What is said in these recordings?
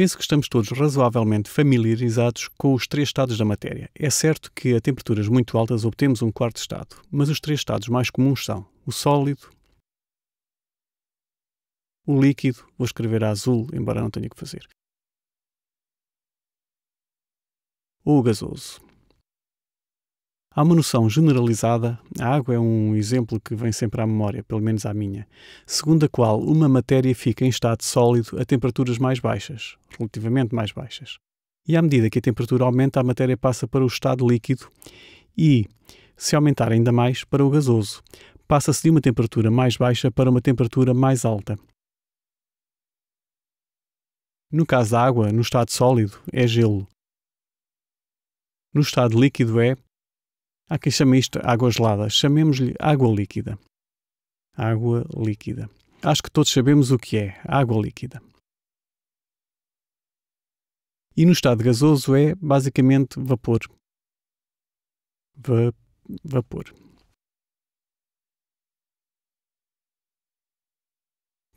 Penso que estamos todos razoavelmente familiarizados com os três estados da matéria. É certo que a temperaturas muito altas obtemos um quarto estado, mas os três estados mais comuns são o sólido, o líquido, vou escrever a azul, embora não tenha que fazer, ou o gasoso. Há uma noção generalizada, a água é um exemplo que vem sempre à memória, pelo menos à minha, segundo a qual uma matéria fica em estado sólido a temperaturas mais baixas, relativamente mais baixas. E à medida que a temperatura aumenta, a matéria passa para o estado líquido e, se aumentar ainda mais, para o gasoso. Passa-se de uma temperatura mais baixa para uma temperatura mais alta. No caso da água, no estado sólido, é gelo. No estado líquido é, Há quem chame isto água gelada, chamemos-lhe água líquida. Água líquida. Acho que todos sabemos o que é água líquida. E no estado gasoso é basicamente vapor. Va vapor.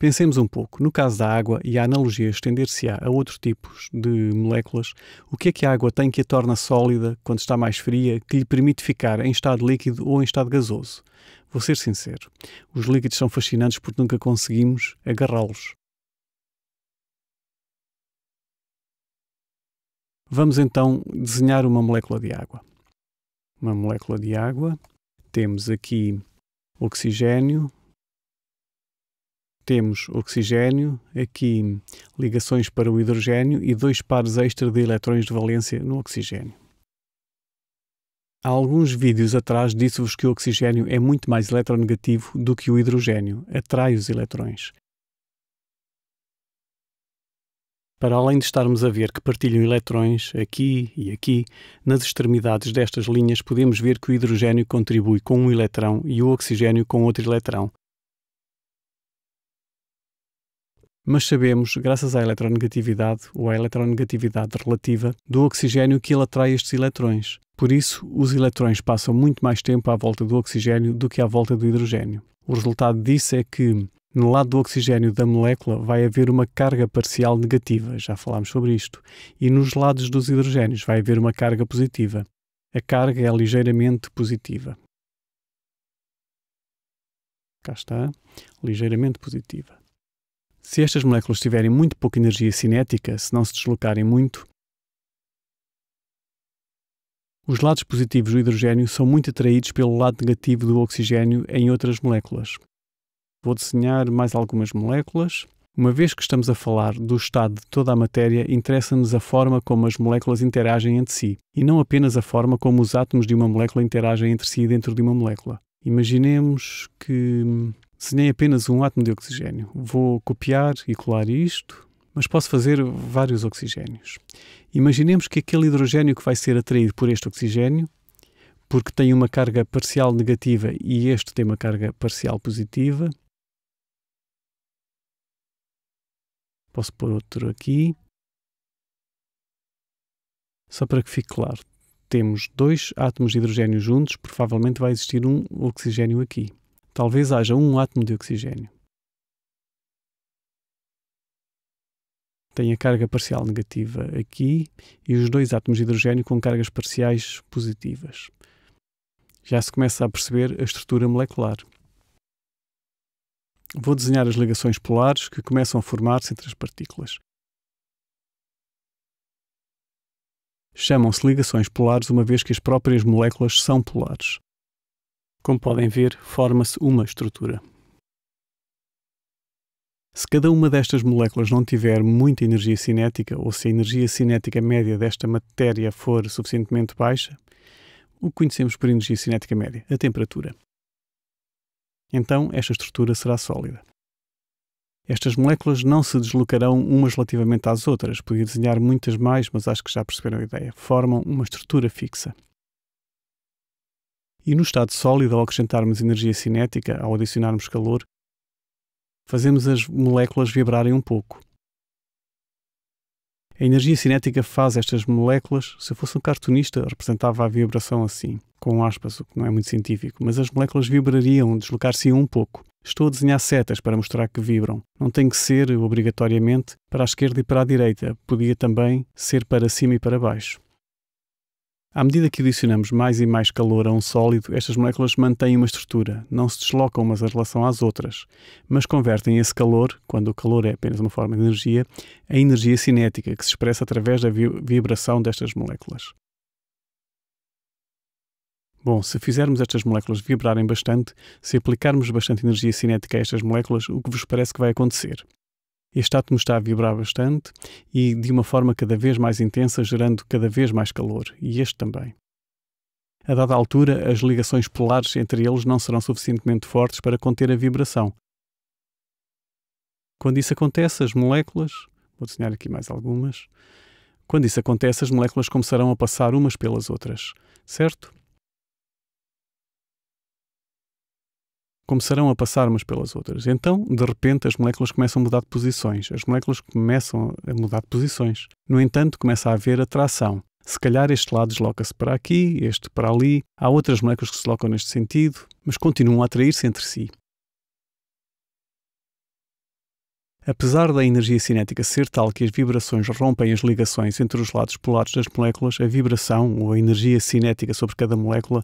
Pensemos um pouco. No caso da água, e a analogia estender-se-á a outros tipos de moléculas, o que é que a água tem que a torna sólida quando está mais fria, que lhe permite ficar em estado líquido ou em estado gasoso? Vou ser sincero. Os líquidos são fascinantes porque nunca conseguimos agarrá-los. Vamos então desenhar uma molécula de água. Uma molécula de água. Temos aqui oxigênio, temos oxigênio, aqui ligações para o hidrogênio e dois pares extra de eletrões de valência no oxigênio. Há alguns vídeos atrás disse-vos que o oxigênio é muito mais eletronegativo do que o hidrogênio, atrai os eletrões. Para além de estarmos a ver que partilham eletrões aqui e aqui, nas extremidades destas linhas podemos ver que o hidrogênio contribui com um eletrão e o oxigênio com outro eletrão, mas sabemos, graças à eletronegatividade ou à eletronegatividade relativa do oxigênio, que ele atrai estes eletrões. Por isso, os eletrões passam muito mais tempo à volta do oxigênio do que à volta do hidrogênio. O resultado disso é que, no lado do oxigênio da molécula, vai haver uma carga parcial negativa, já falámos sobre isto, e nos lados dos hidrogênios vai haver uma carga positiva. A carga é ligeiramente positiva. Cá está, ligeiramente positiva. Se estas moléculas tiverem muito pouca energia cinética, se não se deslocarem muito, os lados positivos do hidrogênio são muito atraídos pelo lado negativo do oxigênio em outras moléculas. Vou desenhar mais algumas moléculas. Uma vez que estamos a falar do estado de toda a matéria, interessa-nos a forma como as moléculas interagem entre si, e não apenas a forma como os átomos de uma molécula interagem entre si dentro de uma molécula. Imaginemos que hum, se nem apenas um átomo de oxigênio. Vou copiar e colar isto, mas posso fazer vários oxigênios. Imaginemos que aquele hidrogênio que vai ser atraído por este oxigênio, porque tem uma carga parcial negativa e este tem uma carga parcial positiva. Posso pôr outro aqui. Só para que fique claro, temos dois átomos de hidrogênio juntos, provavelmente vai existir um oxigênio aqui talvez haja um átomo de oxigênio. Tem a carga parcial negativa aqui e os dois átomos de hidrogênio com cargas parciais positivas. Já se começa a perceber a estrutura molecular. Vou desenhar as ligações polares que começam a formar-se entre as partículas. Chamam-se ligações polares uma vez que as próprias moléculas são polares. Como podem ver, forma-se uma estrutura. Se cada uma destas moléculas não tiver muita energia cinética, ou se a energia cinética média desta matéria for suficientemente baixa, o que conhecemos por energia cinética média, a temperatura. Então, esta estrutura será sólida. Estas moléculas não se deslocarão umas relativamente às outras, podia desenhar muitas mais, mas acho que já perceberam a ideia. Formam uma estrutura fixa. E no estado sólido, ao acrescentarmos energia cinética, ao adicionarmos calor, fazemos as moléculas vibrarem um pouco. A energia cinética faz estas moléculas, se eu fosse um cartunista, representava a vibração assim, com aspas, o que não é muito científico, mas as moléculas vibrariam, deslocar-se um pouco. Estou a desenhar setas para mostrar que vibram. Não tem que ser, obrigatoriamente, para a esquerda e para a direita. Podia também ser para cima e para baixo. À medida que adicionamos mais e mais calor a um sólido, estas moléculas mantêm uma estrutura, não se deslocam umas em relação às outras, mas convertem esse calor, quando o calor é apenas uma forma de energia, em energia cinética, que se expressa através da vibração destas moléculas. Bom, se fizermos estas moléculas vibrarem bastante, se aplicarmos bastante energia cinética a estas moléculas, o que vos parece que vai acontecer? este átomo está a vibrar bastante e de uma forma cada vez mais intensa, gerando cada vez mais calor, e este também. A dada altura, as ligações polares entre eles não serão suficientemente fortes para conter a vibração. Quando isso acontece, as moléculas, vou desenhar aqui mais algumas, quando isso acontece, as moléculas começarão a passar umas pelas outras, certo? começarão a passar umas pelas outras. Então, de repente, as moléculas começam a mudar de posições. As moléculas começam a mudar de posições. No entanto, começa a haver atração. Se calhar este lado desloca-se para aqui, este para ali. Há outras moléculas que se deslocam neste sentido, mas continuam a atrair-se entre si. Apesar da energia cinética ser tal que as vibrações rompem as ligações entre os lados polares das moléculas, a vibração ou a energia cinética sobre cada molécula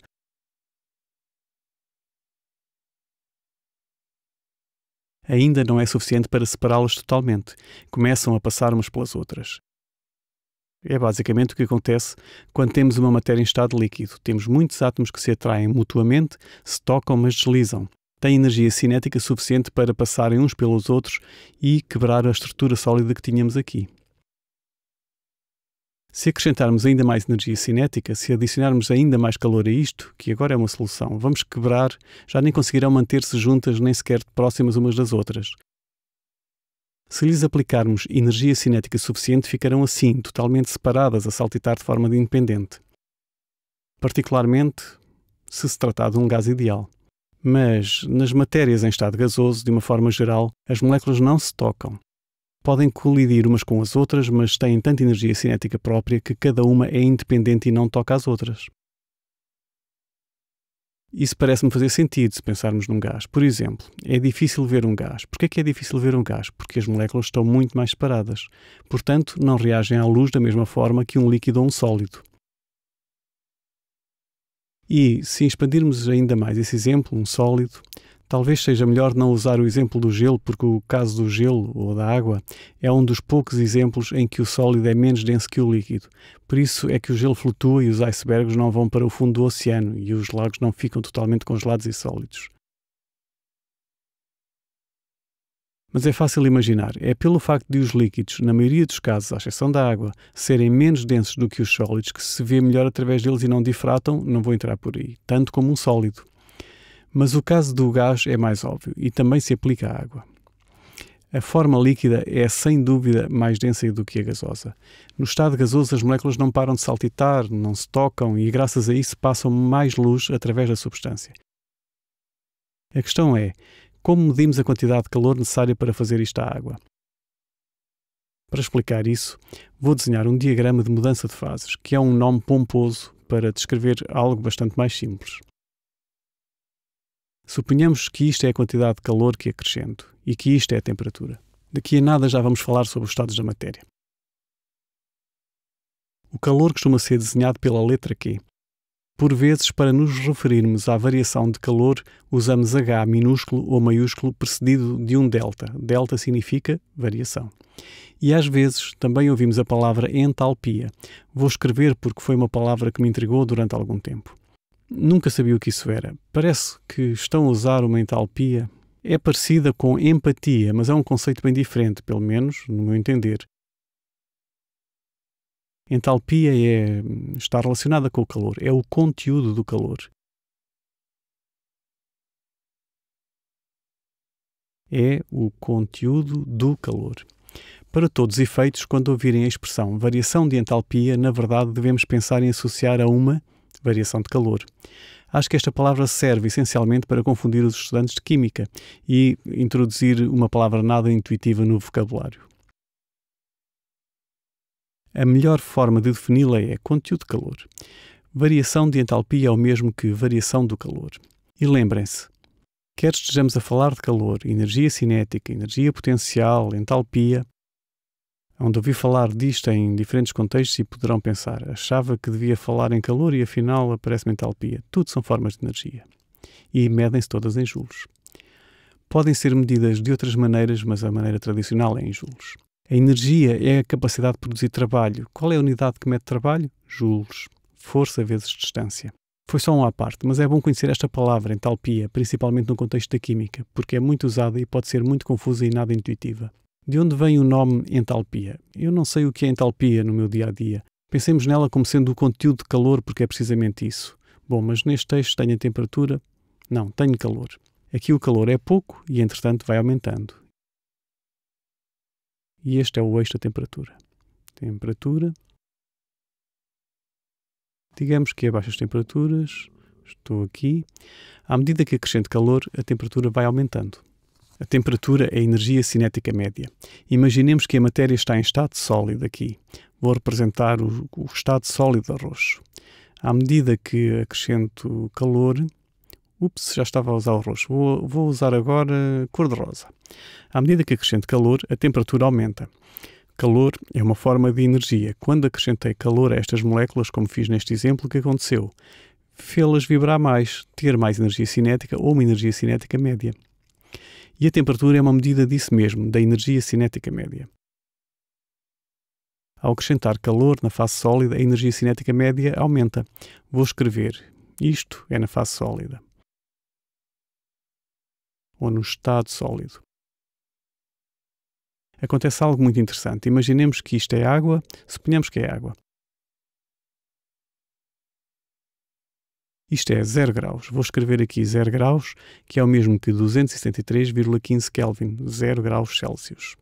ainda não é suficiente para separá-las totalmente, começam a passar umas pelas outras. É basicamente o que acontece quando temos uma matéria em estado líquido. Temos muitos átomos que se atraem mutuamente, se tocam, mas deslizam. Têm energia cinética suficiente para passarem uns pelos outros e quebrar a estrutura sólida que tínhamos aqui. Se acrescentarmos ainda mais energia cinética, se adicionarmos ainda mais calor a isto, que agora é uma solução, vamos quebrar, já nem conseguirão manter-se juntas nem sequer próximas umas das outras. Se lhes aplicarmos energia cinética suficiente, ficarão assim, totalmente separadas, a saltitar de forma de independente. Particularmente se se tratar de um gás ideal. Mas, nas matérias em estado gasoso, de uma forma geral, as moléculas não se tocam podem colidir umas com as outras, mas têm tanta energia cinética própria que cada uma é independente e não toca às outras. Isso parece-me fazer sentido se pensarmos num gás. Por exemplo, é difícil ver um gás. Por é que é difícil ver um gás? Porque as moléculas estão muito mais separadas. Portanto, não reagem à luz da mesma forma que um líquido ou um sólido. E, se expandirmos ainda mais esse exemplo, um sólido, Talvez seja melhor não usar o exemplo do gelo, porque o caso do gelo ou da água é um dos poucos exemplos em que o sólido é menos denso que o líquido. Por isso é que o gelo flutua e os icebergs não vão para o fundo do oceano e os lagos não ficam totalmente congelados e sólidos. Mas é fácil imaginar, é pelo facto de os líquidos, na maioria dos casos, à exceção da água, serem menos densos do que os sólidos que se vê melhor através deles e não difratam, não vou entrar por aí, tanto como um sólido. Mas o caso do gás é mais óbvio e também se aplica à água. A forma líquida é sem dúvida mais densa do que a gasosa. No estado gasoso, as moléculas não param de saltitar, não se tocam e, graças a isso, passam mais luz através da substância. A questão é: como medimos a quantidade de calor necessária para fazer isto à água? Para explicar isso, vou desenhar um diagrama de mudança de fases, que é um nome pomposo para descrever algo bastante mais simples. Suponhamos que isto é a quantidade de calor que acrescento e que isto é a temperatura. Daqui a nada já vamos falar sobre os estados da matéria. O calor costuma ser desenhado pela letra Q. Por vezes, para nos referirmos à variação de calor, usamos H minúsculo ou maiúsculo precedido de um delta. Delta significa variação. E às vezes também ouvimos a palavra entalpia. Vou escrever porque foi uma palavra que me intrigou durante algum tempo. Nunca sabia o que isso era. Parece que estão a usar uma entalpia. É parecida com empatia, mas é um conceito bem diferente, pelo menos no meu entender. Entalpia é, está relacionada com o calor, é o conteúdo do calor. É o conteúdo do calor. Para todos os efeitos, quando ouvirem a expressão variação de entalpia, na verdade devemos pensar em associar a uma variação de calor. Acho que esta palavra serve essencialmente para confundir os estudantes de química e introduzir uma palavra nada intuitiva no vocabulário. A melhor forma de defini-la é conteúdo de calor. Variação de entalpia é o mesmo que variação do calor. E lembrem-se, quer estejamos a falar de calor, energia cinética, energia potencial, entalpia, onde ouvi falar disto em diferentes contextos e poderão pensar, achava que devia falar em calor e afinal aparece-me entalpia. Tudo são formas de energia. E medem-se todas em joules. Podem ser medidas de outras maneiras, mas a maneira tradicional é em joules. A energia é a capacidade de produzir trabalho. Qual é a unidade que mede trabalho? Joules. Força vezes distância. Foi só um à parte, mas é bom conhecer esta palavra, entalpia, principalmente no contexto da química, porque é muito usada e pode ser muito confusa e nada intuitiva. De onde vem o nome entalpia? Eu não sei o que é entalpia no meu dia a dia. Pensemos nela como sendo o conteúdo de calor, porque é precisamente isso. Bom, mas neste texto tenho a temperatura? Não, tenho calor. Aqui o calor é pouco e, entretanto, vai aumentando. E este é o eixo da temperatura. Temperatura. Digamos que a baixas temperaturas, estou aqui. À medida que acrescento calor, a temperatura vai aumentando. A temperatura é a energia cinética média. Imaginemos que a matéria está em estado sólido aqui. Vou representar o, o estado sólido a roxo. À medida que acrescento calor, ups, já estava a usar o roxo, vou, vou usar agora cor-de-rosa. À medida que acrescento calor, a temperatura aumenta. Calor é uma forma de energia. Quando acrescentei calor a estas moléculas, como fiz neste exemplo, o que aconteceu? Fê-las vibrar mais, ter mais energia cinética ou uma energia cinética média. E a temperatura é uma medida disso mesmo, da energia cinética média. Ao acrescentar calor na face sólida, a energia cinética média aumenta. Vou escrever: isto é na face sólida. Ou no estado sólido. Acontece algo muito interessante. Imaginemos que isto é água, suponhamos que é água. Isto é 0 graus. Vou escrever aqui 0 graus, que é o mesmo que 273,15 Kelvin, 0 graus Celsius.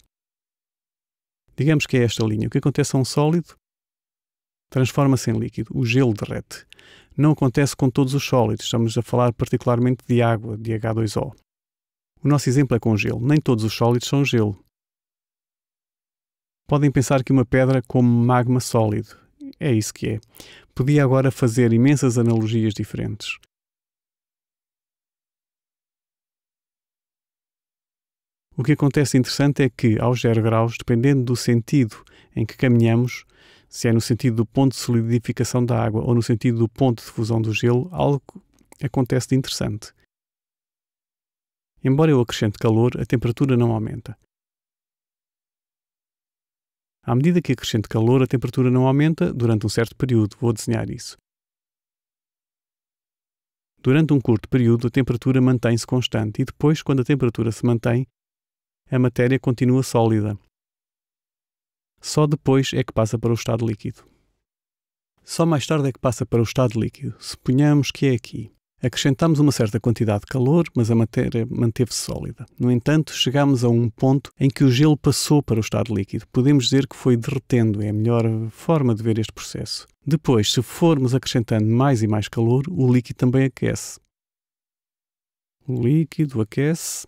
Digamos que é esta linha. O que acontece a um sólido? Transforma-se em líquido. O gelo derrete. Não acontece com todos os sólidos. Estamos a falar particularmente de água, de H2O. O nosso exemplo é com gelo. Nem todos os sólidos são gelo. Podem pensar que uma pedra como magma sólido é isso que é. Podia agora fazer imensas analogias diferentes. O que acontece interessante é que, aos zero graus, dependendo do sentido em que caminhamos, se é no sentido do ponto de solidificação da água ou no sentido do ponto de fusão do gelo, algo acontece de interessante. Embora eu acrescente calor, a temperatura não aumenta. À medida que acrescento calor, a temperatura não aumenta durante um certo período. Vou desenhar isso. Durante um curto período, a temperatura mantém-se constante e depois, quando a temperatura se mantém, a matéria continua sólida. Só depois é que passa para o estado líquido. Só mais tarde é que passa para o estado líquido. Suponhamos que é aqui. Acrescentámos uma certa quantidade de calor, mas a matéria manteve-se sólida. No entanto, chegámos a um ponto em que o gelo passou para o estado líquido. Podemos dizer que foi derretendo, é a melhor forma de ver este processo. Depois, se formos acrescentando mais e mais calor, o líquido também aquece. O líquido aquece.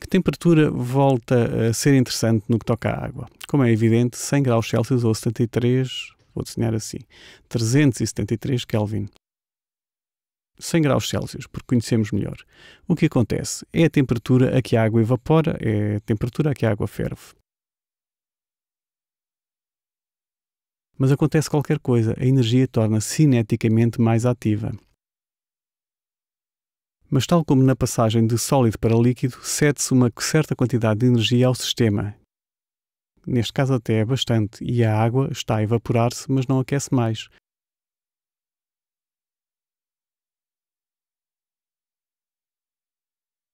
Que temperatura volta a ser interessante no que toca à água? Como é evidente, 100 graus Celsius ou 73 vou desenhar assim, 373 Kelvin. 100 graus Celsius, porque conhecemos melhor. O que acontece? É a temperatura a que a água evapora, é a temperatura a que a água ferve. Mas acontece qualquer coisa, a energia torna-se cineticamente mais ativa. Mas, tal como na passagem de sólido para líquido, cede-se uma certa quantidade de energia ao sistema, neste caso até é bastante, e a água está a evaporar-se, mas não aquece mais.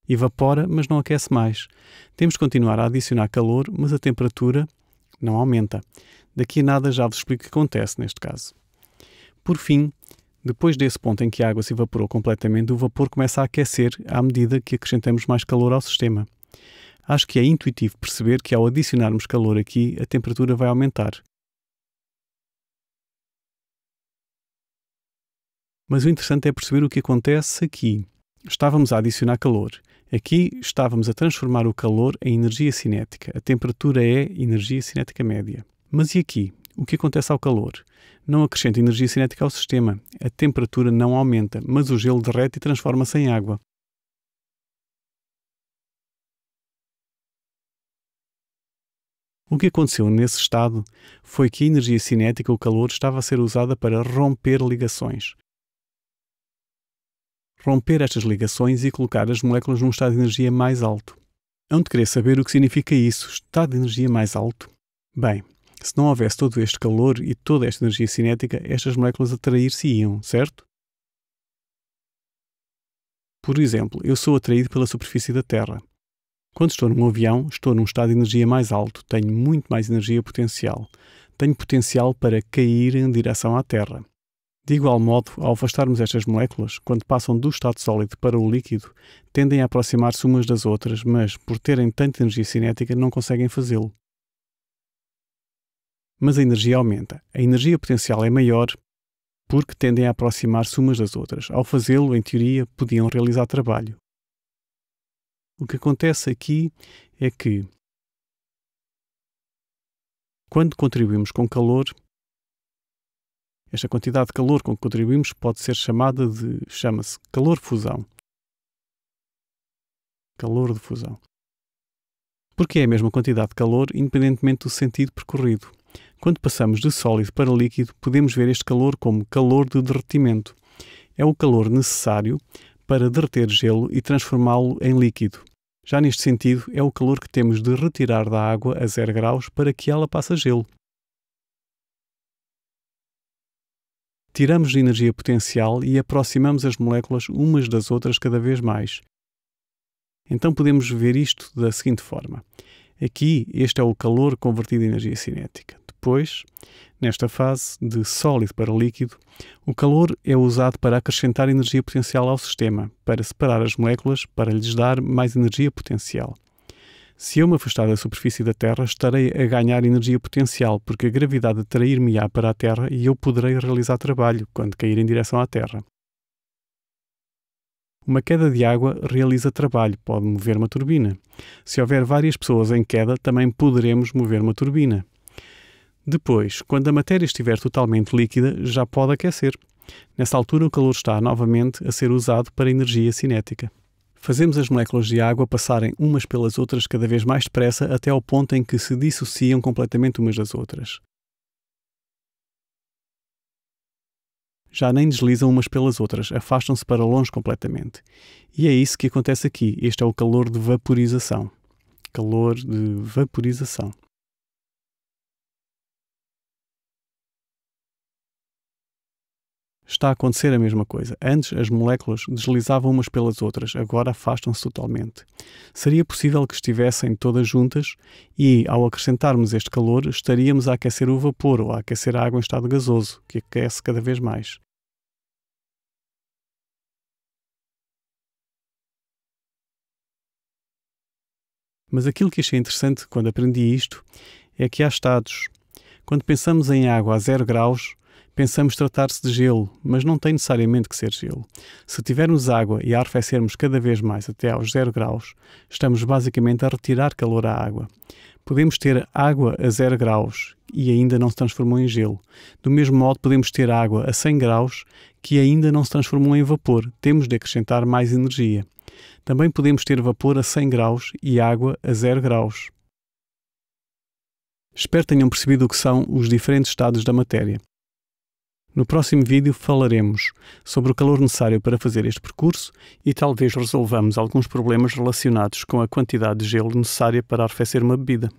Evapora, mas não aquece mais. Temos de continuar a adicionar calor, mas a temperatura não aumenta. Daqui a nada já vos explico o que acontece neste caso. Por fim, depois desse ponto em que a água se evaporou completamente, o vapor começa a aquecer à medida que acrescentamos mais calor ao sistema acho que é intuitivo perceber que ao adicionarmos calor aqui, a temperatura vai aumentar. Mas o interessante é perceber o que acontece aqui. Estávamos a adicionar calor. Aqui estávamos a transformar o calor em energia cinética. A temperatura é energia cinética média. Mas e aqui? O que acontece ao calor? Não acrescenta energia cinética ao sistema. A temperatura não aumenta, mas o gelo derrete e transforma-se em água. O que aconteceu nesse estado foi que a energia cinética, o calor, estava a ser usada para romper ligações. Romper estas ligações e colocar as moléculas num estado de energia mais alto. Hão de querer saber o que significa isso, estado de energia mais alto? Bem, se não houvesse todo este calor e toda esta energia cinética, estas moléculas atrair-se-iam, certo? Por exemplo, eu sou atraído pela superfície da Terra. Quando estou num avião, estou num estado de energia mais alto, tenho muito mais energia potencial. Tenho potencial para cair em direção à Terra. De igual modo, ao afastarmos estas moléculas, quando passam do estado sólido para o líquido, tendem a aproximar-se umas das outras, mas, por terem tanta energia cinética, não conseguem fazê-lo. Mas a energia aumenta. A energia potencial é maior porque tendem a aproximar-se umas das outras. Ao fazê-lo, em teoria, podiam realizar trabalho. O que acontece aqui é que quando contribuímos com calor, esta quantidade de calor com que contribuímos pode ser chamada de chama-se calor fusão. Calor de fusão. Porque é a mesma quantidade de calor, independentemente do sentido percorrido. Quando passamos de sólido para líquido, podemos ver este calor como calor de derretimento. É o calor necessário para derreter gelo e transformá-lo em líquido. Já neste sentido, é o calor que temos de retirar da água a 0 graus para que ela passe a gelo. Tiramos energia potencial e aproximamos as moléculas umas das outras cada vez mais. Então podemos ver isto da seguinte forma. Aqui, este é o calor convertido em energia cinética. Depois, nesta fase de sólido para líquido, o calor é usado para acrescentar energia potencial ao sistema, para separar as moléculas, para lhes dar mais energia potencial. Se eu me afastar da superfície da Terra, estarei a ganhar energia potencial, porque a gravidade atrair-me-á para a Terra e eu poderei realizar trabalho quando cair em direção à Terra. Uma queda de água realiza trabalho, pode mover uma turbina. Se houver várias pessoas em queda, também poderemos mover uma turbina. Depois, quando a matéria estiver totalmente líquida, já pode aquecer. Nessa altura, o calor está novamente a ser usado para energia cinética. Fazemos as moléculas de água passarem umas pelas outras cada vez mais depressa até ao ponto em que se dissociam completamente umas das outras. Já nem deslizam umas pelas outras, afastam-se para longe completamente. E é isso que acontece aqui. Este é o calor de vaporização. Calor de vaporização. Está a acontecer a mesma coisa. Antes as moléculas deslizavam umas pelas outras, agora afastam-se totalmente. Seria possível que estivessem todas juntas e, ao acrescentarmos este calor, estaríamos a aquecer o vapor ou a aquecer a água em estado gasoso, que aquece cada vez mais. Mas aquilo que achei interessante quando aprendi isto é que há estados. Quando pensamos em água a zero graus, pensamos tratar-se de gelo, mas não tem necessariamente que ser gelo. Se tivermos água e a arrefecermos cada vez mais até aos 0 graus, estamos basicamente a retirar calor à água. Podemos ter água a 0 graus e ainda não se transformou em gelo. Do mesmo modo, podemos ter água a 100 graus que ainda não se transformou em vapor. Temos de acrescentar mais energia. Também podemos ter vapor a 100 graus e água a 0 graus. Espero tenham percebido o que são os diferentes estados da matéria. No próximo vídeo falaremos sobre o calor necessário para fazer este percurso e talvez resolvamos alguns problemas relacionados com a quantidade de gelo necessária para arrefecer uma bebida.